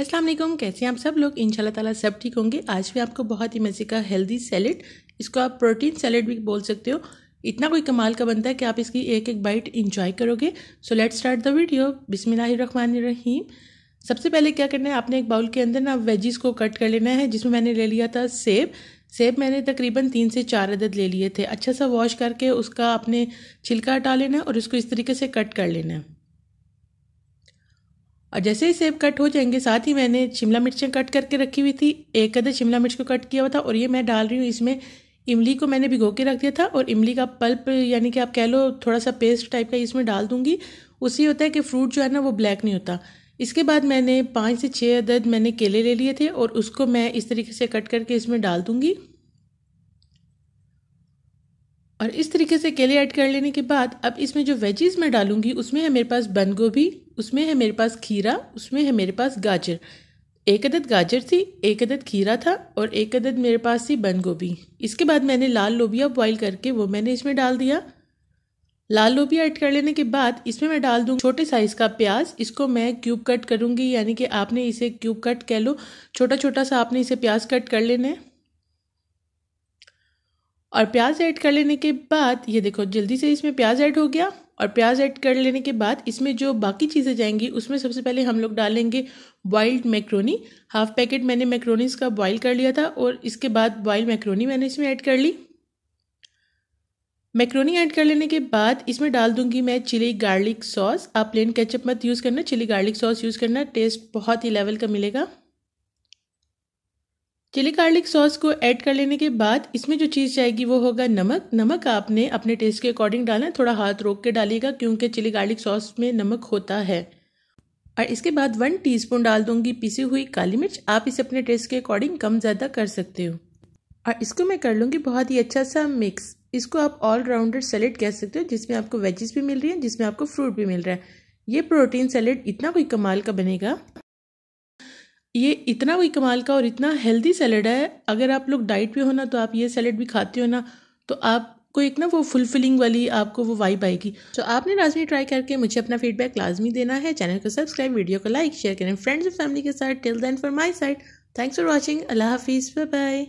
अस्सलाम वालेकुम कैसे हैं आप सब लोग इन ताला सब ठीक होंगे आज भी आपको बहुत ही मज़े का हेल्दी सैलड इसको आप प्रोटीन सैलड भी बोल सकते हो इतना कोई कमाल का बनता है कि आप इसकी एक एक बाइट इंजॉय करोगे so let start the video बिसमीम सबसे पहले क्या करना है आपने एक बाउल के अंदर ना वेजिस को कट कर लेना है जिसमें मैंने ले लिया था सेब सेब मैंने तकरीबन तीन से चार अदद ले लिए थे अच्छा सा वॉश करके उसका आपने छिलका हटा लेना है और उसको इस तरीके से कट कर लेना है और जैसे ही सेब कट हो जाएंगे साथ ही मैंने शिमला मिर्चें कट करके रखी हुई थी एक अदर शिमला मिर्च को कट किया हुआ था और ये मैं डाल रही हूँ इसमें इमली को मैंने भिगो के रख दिया था और इमली का पल्प यानी कि आप कह लो थोड़ा सा पेस्ट टाइप का इसमें डाल दूंगी उसी होता है कि फ्रूट जो है ना वो ब्लैक नहीं होता इसके बाद मैंने पाँच से छः अदद मैंने केले ले लिए थे और उसको मैं इस तरीके से कट करके इसमें डाल दूंगी और इस तरीके से केले ऐड कर लेने के बाद अब इसमें जो वेजीज मैं डालूंगी उसमें है मेरे पास बंद गोभी उसमें है मेरे पास खीरा उसमें है मेरे पास गाजर एक अदद गाजर थी एक अदद खीरा था और एक अदद मेरे पास थी बंद गोभी इसके बाद मैंने लाल लोबिया बॉयल करके वो मैंने इसमें डाल दिया लाल लोबिया ऐड कर लेने के बाद इसमें मैं डाल दूँ छोटे साइज़ का प्याज इसको मैं क्यूब कट करूँगी यानी कि आपने इसे क्यूब कट कह लो छोटा छोटा सा आपने इसे प्याज कट कर लेना है और प्याज ऐड कर लेने के बाद ये देखो जल्दी से इसमें प्याज ऐड हो गया और प्याज ऐड कर लेने के बाद इसमें जो बाकी चीज़ें जाएंगी उसमें सबसे पहले हम लोग डालेंगे बॉइल्ड मैक्रोनी हाफ पैकेट मैंने मैक्रोनीस का बॉयल कर लिया था और इसके बाद बॉयल मैक्रोनी मैंने इसमें ऐड कर ली मैक्रोनी ऐड कर लेने के बाद इसमें डाल दूंगी मैं चिली गार्लिक सॉस आप प्लेन केचप मत यूज़ करना चिली गार्लिक सॉस यूज़ करना टेस्ट बहुत ही लेवल का मिलेगा चिली गार्लिक सॉस को ऐड कर लेने के बाद इसमें जो चीज़ जाएगी वो होगा नमक नमक आपने अपने टेस्ट के अकॉर्डिंग डालना है थोड़ा हाथ रोक के डालिएगा क्योंकि चिली गार्लिक सॉस में नमक होता है और इसके बाद वन टीस्पून डाल दूंगी पिसी हुई काली मिर्च आप इसे अपने टेस्ट के अकॉर्डिंग कम ज़्यादा कर सकते हो और इसको मैं कर लूँगी बहुत ही अच्छा सा मिक्स इसको आप ऑल राउंडर सैलेड कह सकते हो जिसमें आपको वेजेस भी मिल रही है जिसमें आपको फ्रूट भी मिल रहा है ये प्रोटीन सैलेड इतना कोई कमाल का बनेगा ये इतना कोई कमाल का और इतना हेल्दी सैलड है अगर आप लोग डाइट पे हो ना तो आप ये सैलड भी खाते हो ना तो आपको एक ना वो फुलफिलिंग वाली आपको वो वाइब आएगी तो आपने लाजमी ट्राई करके मुझे अपना फीडबैक लाजमी देना है चैनल को सब्सक्राइब वीडियो को लाइक शेयर करें फ्रेंड्स और फैमिली के साथ till then for my side thanks for watching अल्लाह हाफिज़ बाय